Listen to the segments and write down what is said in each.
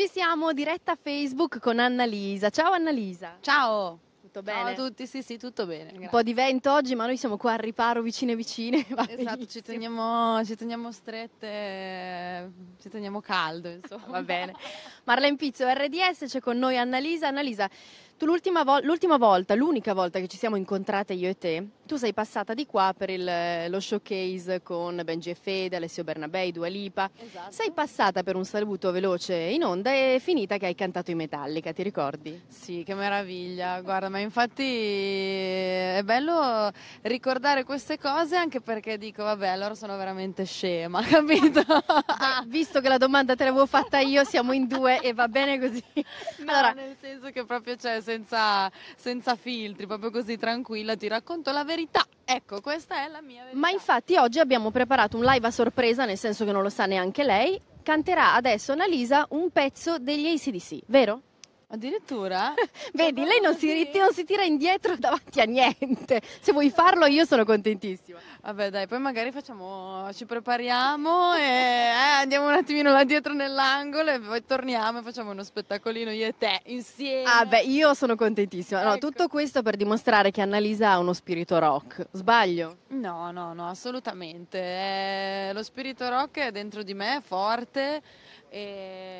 Ci siamo diretta Facebook con Annalisa. Ciao Annalisa. Ciao. Tutto bene? Ciao a tutti, sì, sì, tutto bene. Grazie. Un po' di vento oggi, ma noi siamo qua al riparo, vicine vicine. Va esatto, ci teniamo, ci teniamo, strette, ci teniamo caldo, insomma. Va bene. Marlene Pizzo, RDS, c'è con noi Annalisa. Annalisa, tu l'ultima, vo- l'ultima, volta, l'unica volta che ci siamo incontrate io e te, tu sei passata di qua per il, lo showcase con Benji e Fede, Alessio Bernabei, Dua Lipa. Esatto. Sei passata per un saluto veloce in onda e finita che hai cantato i Metallica, ti ricordi? Sì, che meraviglia. Guarda, ma infatti eh, è bello ricordare queste cose anche perché dico, vabbè, allora sono veramente scema, capito? Beh, visto che la domanda te l'avevo fatta io, siamo in due e va bene così. No, allora, nel senso che proprio c'è cioè, senza, senza filtri, proprio così tranquilla, ti racconto la verità. Ecco, questa è la mia verità. Ma infatti oggi abbiamo preparato un live a sorpresa, nel senso che non lo sa neanche lei. Canterà adesso Annalisa un pezzo degli ACDC, vero? Addirittura? Vedi, lei non si, non si, tira indietro davanti a niente. Se vuoi farlo io sono contentissima. Vabbè dai, poi magari facciamo, ci prepariamo e eh, andiamo un attimino là dietro nell'angolo e poi torniamo e facciamo uno spettacolino io e te insieme. Ah beh, io sono contentissima. No, ecco. tutto questo per dimostrare che Annalisa ha uno spirito rock. Sbaglio? No, no, no, assolutamente. Eh, lo spirito rock è dentro di me, è forte e,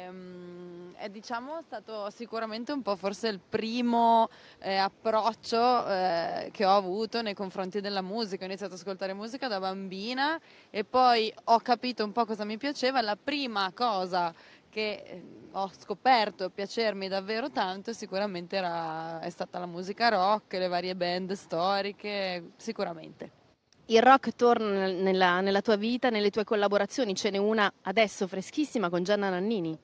ehm, è diciamo stato sicuramente un po' forse il primo eh, approccio eh, che ho avuto nei confronti della musica. Ho iniziato ad ascoltare musica da bambina e poi ho capito un po' cosa mi piaceva. La prima cosa che eh, ho scoperto piacermi davvero tanto sicuramente era, è stata la musica rock, le varie band storiche, sicuramente il rock torna nella, nella, tua vita, nelle tue collaborazioni. Ce n'è una adesso freschissima con Gianna Nannini.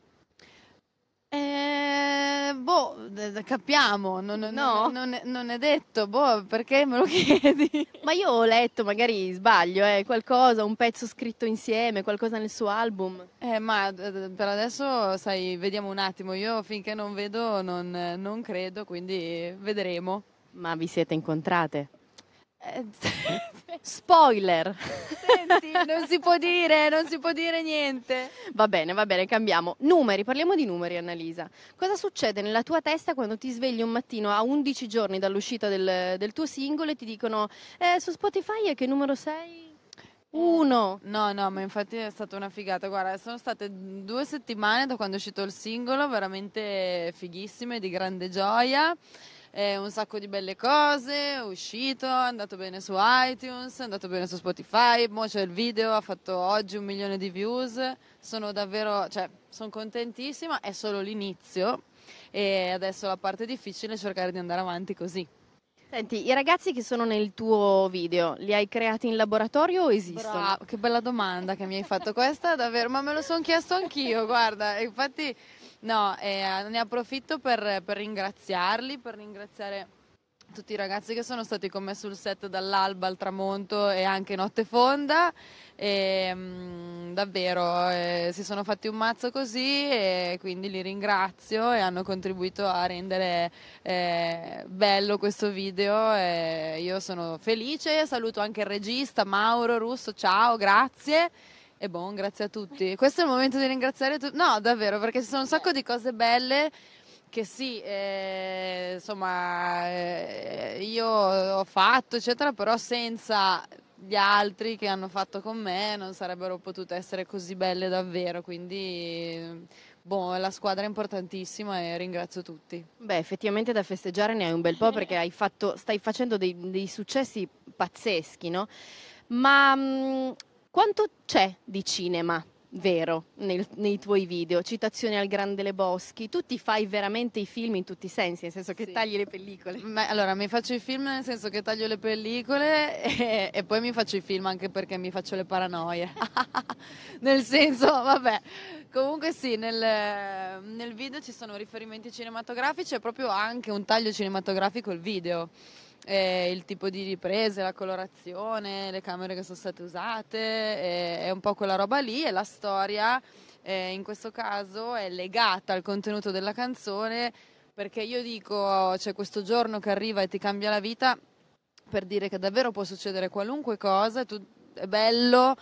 Eh, boh, capiamo, non, no. non, non, non, è detto, boh, perché me lo chiedi? Ma io ho letto, magari sbaglio, eh, qualcosa, un pezzo scritto insieme, qualcosa nel suo album. Eh, ma per adesso, sai, vediamo un attimo, io finché non vedo non credo, quindi vedremo. Ma vi siete incontrate? Eh, Spoiler! Senti, non si può dire, non si può dire niente. Va bene, va bene, cambiamo. Numeri, parliamo di numeri, Annalisa. Cosa succede nella tua testa quando ti svegli un mattino a 11 giorni dall'uscita del, del tuo singolo e ti dicono eh, su Spotify a che numero sei? Eh, Uno. No, no, ma infatti è stata una figata. Guarda, sono state due settimane da quando è uscito il singolo, veramente fighissime, di grande gioia eh, un sacco di belle cose, è uscito, è andato bene su iTunes, è andato bene su Spotify, mo c'è il video, ha fatto oggi un milione di views, sono davvero, cioè, sono contentissima, è solo l'inizio e adesso la parte difficile è cercare di andare avanti così. Senti, i ragazzi che sono nel tuo video, li hai creati in laboratorio o esistono? Bravo, che bella domanda che mi hai fatto questa, davvero, ma me lo sono chiesto anch'io, guarda, infatti No, eh, ne approfitto per, per ringraziarli, per ringraziare tutti i ragazzi che sono stati con me sul set dall'alba al tramonto e anche notte fonda. E, ehm, mh, davvero, eh, si sono fatti un mazzo così e quindi li ringrazio e hanno contribuito a rendere eh, bello questo video. io sono felice, saluto anche il regista Mauro Russo, ciao, grazie. E buon, grazie a tutti. Questo è il momento di ringraziare tutti. No, davvero, perché ci sono un sacco di cose belle che sì, eh, insomma, eh, io ho fatto, eccetera, però senza gli altri che hanno fatto con me non sarebbero potute essere così belle davvero, quindi boh, la squadra è importantissima e ringrazio tutti. Beh, effettivamente da festeggiare ne hai un bel po' perché fatto, stai facendo dei, dei, successi pazzeschi, no? Ma mh, mm, quanto c'è di cinema vero nel, nei tuoi video? Citazioni al Grande Le Boschi, tu ti fai veramente i film in tutti i sensi, nel senso che sì. tagli le pellicole. Beh, allora, mi faccio i film nel senso che taglio le pellicole e, e poi mi faccio i film anche perché mi faccio le paranoie. nel senso, vabbè, Comunque sì, nel, nel, video ci sono riferimenti cinematografici e proprio anche un taglio cinematografico il video eh, il tipo di riprese, la colorazione, le camere che sono state usate, eh, è un po' quella roba lì e la storia eh, in questo caso è legata al contenuto della canzone perché io dico c'è questo giorno che arriva e ti cambia la vita per dire che davvero può succedere qualunque cosa, tu, è bello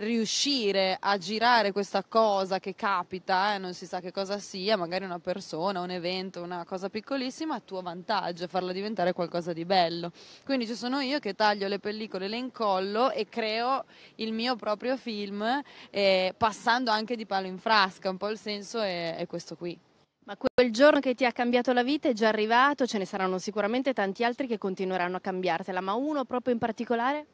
riuscire a girare questa cosa che capita, eh, non si sa che cosa sia, magari una persona, un evento, una cosa piccolissima, a tuo vantaggio, farla diventare qualcosa di bello. Quindi ci sono io che taglio le pellicole, le incollo e creo il mio proprio film, eh, passando anche di palo in frasca, un po' il senso è, è questo qui. Ma quel giorno che ti ha cambiato la vita è già arrivato, ce ne saranno sicuramente tanti altri che continueranno a cambiartela, ma uno proprio in particolare?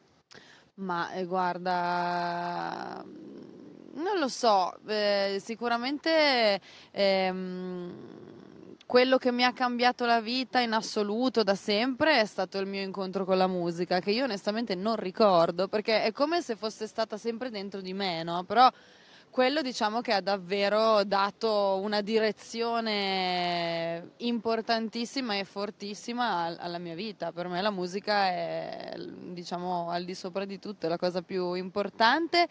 Ma eh, guarda, mm, non lo so, eh, sicuramente ehm, quello che mi ha cambiato la vita in assoluto da sempre è stato il mio incontro con la musica, che io onestamente non ricordo, perché è come se fosse stata sempre dentro di me, no? Però quello diciamo che ha davvero dato una direzione importantissima e fortissima alla mia vita. Per me la musica è diciamo al di sopra di tutto, è la cosa più importante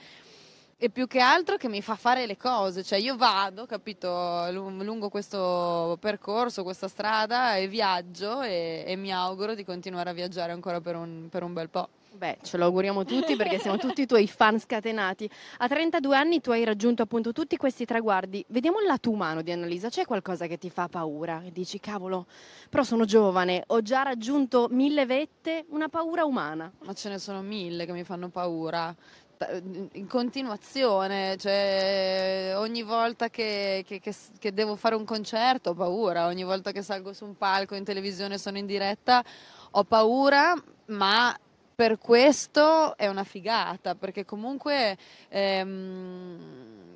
e più che altro che mi fa fare le cose, cioè io vado, capito, lungo questo percorso, questa strada e viaggio e, e mi auguro di continuare a viaggiare ancora per un, per un bel po'. Beh, ce lo auguriamo tutti perché siamo tutti i tuoi fan scatenati. A 32 anni tu hai raggiunto appunto tutti questi traguardi. Vediamo il lato umano di Annalisa. C'è qualcosa che ti fa paura? E dici, cavolo, però sono giovane, ho già raggiunto mille vette, una paura umana. Ma ce ne sono mille che mi fanno paura in continuazione, cioè ogni volta che, che, che, che, devo fare un concerto ho paura, ogni volta che salgo su un palco in televisione sono in diretta ho paura, ma per questo è una figata, perché comunque ehm,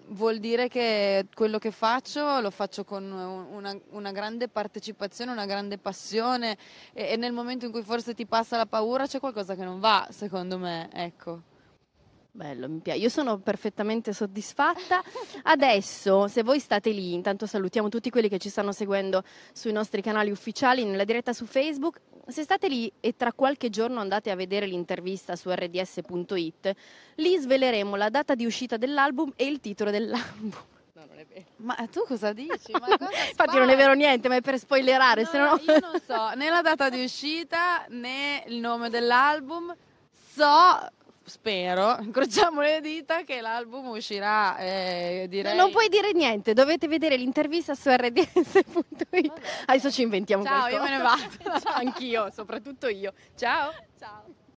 vuol dire che quello che faccio lo faccio con una, una grande partecipazione, una grande passione e, e, nel momento in cui forse ti passa la paura c'è qualcosa che non va, secondo me, ecco. Bello, mi piace. Io sono perfettamente soddisfatta. Adesso, se voi state lì, intanto salutiamo tutti quelli che ci stanno seguendo sui nostri canali ufficiali, nella diretta su Facebook, se state lì e tra qualche giorno andate a vedere l'intervista su rds.it, lì sveleremo la data di uscita dell'album e il titolo dell'album. No, non è vero. Ma tu cosa dici? Ma cosa Infatti non è vero niente, ma è per spoilerare, no, se no... Io non so né la data di uscita né il nome dell'album, so spero, incrociamo le dita che l'album uscirà, eh, direi... Non puoi dire niente, dovete vedere l'intervista su rds.it. Adesso ci inventiamo Ciao, qualcosa. Ciao, io me ne vado. Anch'io, soprattutto io. Ciao. Ciao.